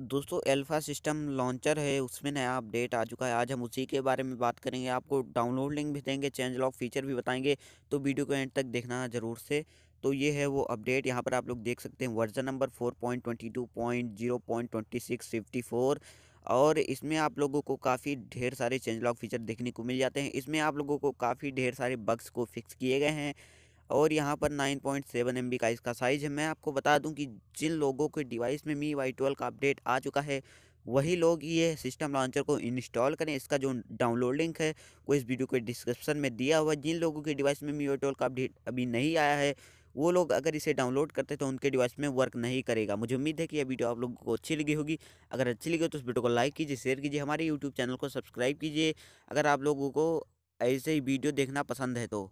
दोस्तों alpha system launcher है उसमें नया अपडेट आ चुका है आज हम उसी के बारे में बात करेंगे आपको डाउनलोड लिंक भी देंगे चेंज लॉक फीचर भी बताएंगे तो वीडियो को एंड तक देखना ज़रूर से तो ये है वो अपडेट यहाँ पर आप लोग देख सकते हैं version number four point two point zero twenty six fifty four और इसमें आप लोगों को काफ़ी ढेर सारे चेंज लॉक फीचर देखने को मिल जाते हैं इसमें आप लोगों को काफ़ी ढेर सारे बग्स को फिक्स किए गए हैं और यहाँ पर 9.7 पॉइंट का इसका साइज़ है मैं आपको बता दूं कि जिन लोगों के डिवाइस में मी वाई ट्वेल्व का अपडेट आ चुका है वही लोग ये सिस्टम लॉन्चर को इंस्टॉल करें इसका जो डाउनलोड लिंक है वो इस वीडियो के डिस्क्रिप्शन में दिया हुआ जिन लोगों के डिवाइस में मी वाई ट्वेल्व का अपडेट अभी नहीं आया है वो लोग अगर इसे डाउनलोड करते तो उनके डिवाइस में वर्क नहीं करेगा मुझे उम्मीद है कि यह वीडियो आप लोगों को अच्छी लगी होगी अगर अच्छी लगी हो तो उस वीडियो को लाइक कीजिए शेयर कीजिए हमारे यूट्यूब चैनल को सब्सक्राइब कीजिए अगर आप लोगों को ऐसे ही वीडियो देखना पसंद है तो